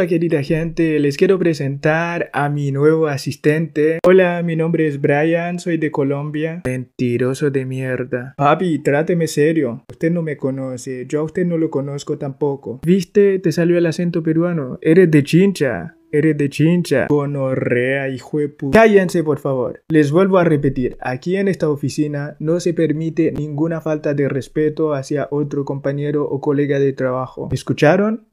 a querida gente, les quiero presentar a mi nuevo asistente. Hola, mi nombre es Brian, soy de Colombia. Mentiroso de mierda. Papi, tráteme serio. Usted no me conoce, yo a usted no lo conozco tampoco. ¿Viste? Te salió el acento peruano. Eres de chincha. Eres de chincha, Conorrea, hijo de puta. Cállense, por favor. Les vuelvo a repetir, aquí en esta oficina no se permite ninguna falta de respeto hacia otro compañero o colega de trabajo. ¿Me escucharon?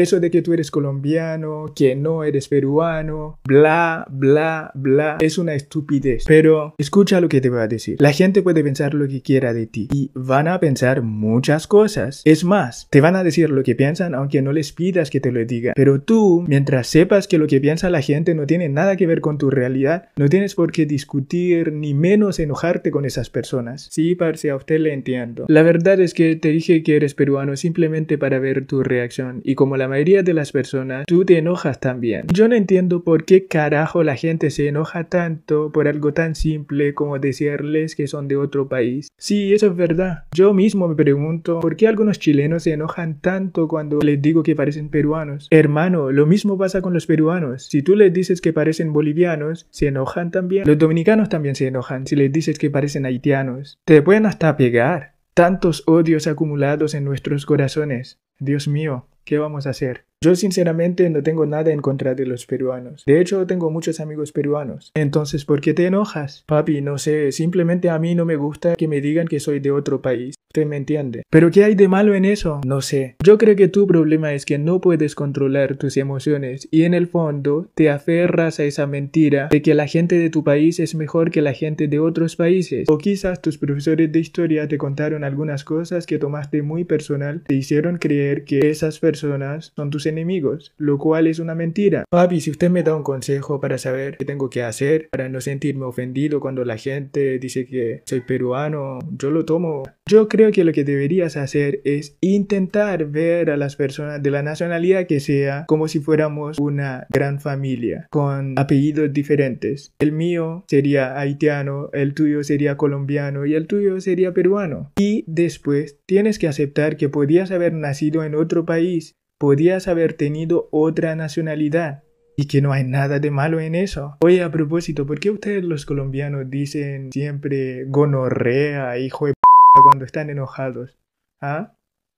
Eso de que tú eres colombiano, que no eres peruano, bla, bla, bla, es una estupidez. Pero escucha lo que te voy a decir. La gente puede pensar lo que quiera de ti y van a pensar muchas cosas. Es más, te van a decir lo que piensan aunque no les pidas que te lo diga. Pero tú, mientras sepas que lo que piensa la gente no tiene nada que ver con tu realidad, no tienes por qué discutir ni menos enojarte con esas personas. Sí, parce, a usted le entiendo. La verdad es que te dije que eres peruano simplemente para ver tu reacción y como la la mayoría de las personas, tú te enojas también. Yo no entiendo por qué carajo la gente se enoja tanto por algo tan simple como decirles que son de otro país. Sí, eso es verdad. Yo mismo me pregunto por qué algunos chilenos se enojan tanto cuando les digo que parecen peruanos. Hermano, lo mismo pasa con los peruanos. Si tú les dices que parecen bolivianos, se enojan también. Los dominicanos también se enojan si les dices que parecen haitianos. Te pueden hasta pegar. Tantos odios acumulados en nuestros corazones. Dios mío, ¿Qué vamos a hacer? Yo sinceramente no tengo nada en contra de los peruanos. De hecho, tengo muchos amigos peruanos. Entonces, ¿por qué te enojas? Papi, no sé, simplemente a mí no me gusta que me digan que soy de otro país. Usted me entiende. ¿Pero qué hay de malo en eso? No sé. Yo creo que tu problema es que no puedes controlar tus emociones y en el fondo te aferras a esa mentira de que la gente de tu país es mejor que la gente de otros países. O quizás tus profesores de historia te contaron algunas cosas que tomaste muy personal, te hicieron creer que esas personas son tus enemigos, lo cual es una mentira. Papi, si usted me da un consejo para saber qué tengo que hacer, para no sentirme ofendido cuando la gente dice que soy peruano, yo lo tomo. Yo creo que lo que deberías hacer es intentar ver a las personas de la nacionalidad que sea como si fuéramos una gran familia, con apellidos diferentes. El mío sería haitiano, el tuyo sería colombiano y el tuyo sería peruano. Y después tienes que aceptar que podías haber nacido en otro país podías haber tenido otra nacionalidad. Y que no hay nada de malo en eso. Oye, a propósito, ¿por qué ustedes los colombianos dicen siempre gonorrea, hijo de p cuando están enojados? ¿Ah?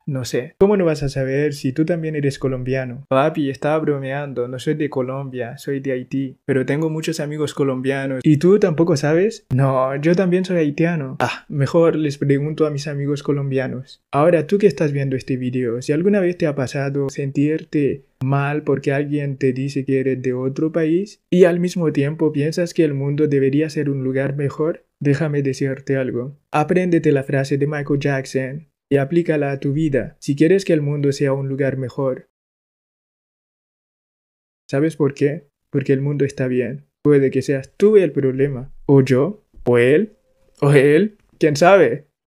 No sé. ¿Cómo no vas a saber si tú también eres colombiano? Papi, estaba bromeando, no soy de Colombia, soy de Haití, pero tengo muchos amigos colombianos. ¿Y tú tampoco sabes? No, yo también soy haitiano. Ah, mejor les pregunto a mis amigos colombianos. Ahora, tú que estás viendo este video, si alguna vez te ha pasado sentirte mal porque alguien te dice que eres de otro país y al mismo tiempo piensas que el mundo debería ser un lugar mejor, déjame decirte algo. Apréndete la frase de Michael Jackson y aplícala a tu vida si quieres que el mundo sea un lugar mejor. ¿Sabes por qué? Porque el mundo está bien. Puede que seas tú el problema, o yo, o él, o él, quién sabe.